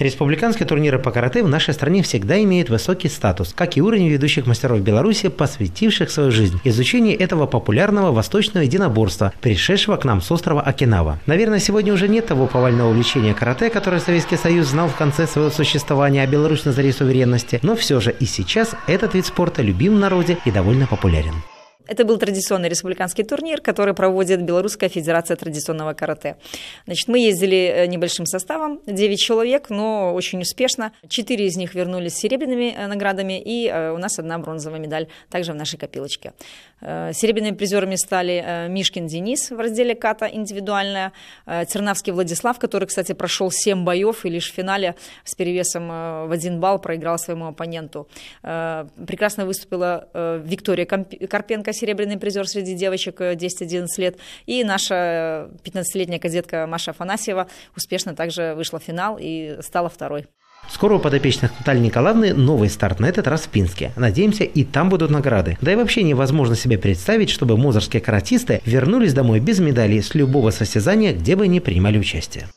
Республиканские турниры по карате в нашей стране всегда имеют высокий статус, как и уровень ведущих мастеров Беларуси, посвятивших свою жизнь изучению этого популярного восточного единоборства, пришедшего к нам с острова Окинава. Наверное, сегодня уже нет того повального увлечения карате, которое Советский Союз знал в конце своего существования, а Беларусь на заре суверенности, но все же и сейчас этот вид спорта любим в народе и довольно популярен. Это был традиционный республиканский турнир, который проводит Белорусская Федерация традиционного карате. Значит, мы ездили э, небольшим составом, 9 человек, но очень успешно. Четыре из них вернулись с серебряными э, наградами, и э, у нас одна бронзовая медаль также в нашей копилочке. Серебряными призерами стали Мишкин Денис в разделе ката индивидуальная, Тернавский Владислав, который, кстати, прошел 7 боев и лишь в финале с перевесом в один балл проиграл своему оппоненту. Прекрасно выступила Виктория Карпенко серебряный призер среди девочек 10-11 э, лет. И наша 15-летняя кадетка Маша Афанасьева успешно также вышла в финал и стала второй. Скоро у подопечных Натальи Николаевны новый старт, на этот раз в Пинске. Надеемся, и там будут награды. Да и вообще невозможно себе представить, чтобы мозорские каратисты вернулись домой без медалей с любого состязания, где бы они принимали участие.